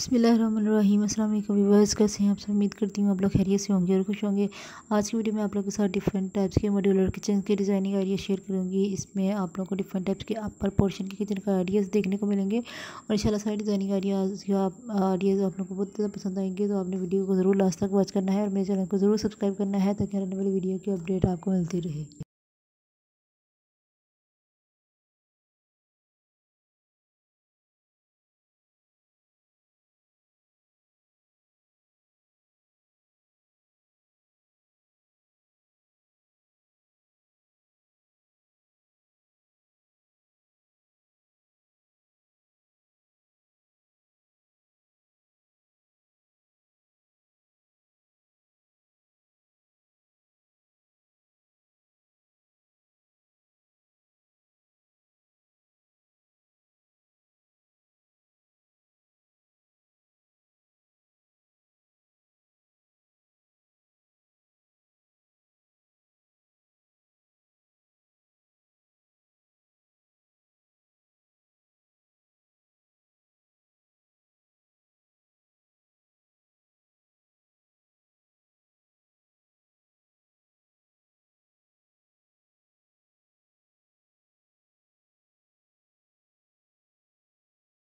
बसमीम असल व्यूवर्स कैसे हैं आप सब उम्मीद करती हूँ आप लोग खैरियत से होंगे और खुश होंगे आज की वीडियो में आप लोगों के साथ डिफरेंट टाइप्स के मॉड्यूलर किचन के डिज़ाइनिंग आइडिया शेयर करूँगी इसमें आप लोगों को डिफरेंट टाइप्स के अपर पोर्शन के किचन का आइडियाज़ देखने को मिलेंगे और इन सारे डिज़ाइनिंग आइडियाज़ या आइडियाज़ आप लोग को बहुत ज़्यादा पसंद आएंगे तो आपने वीडियो को ज़रूर लास्ट तक वॉच करना है और मेरे चैनल को ज़रूर सब्सक्राइब करना है ताकि आने वाली वीडियो की अपडेट आपको मिलती रहे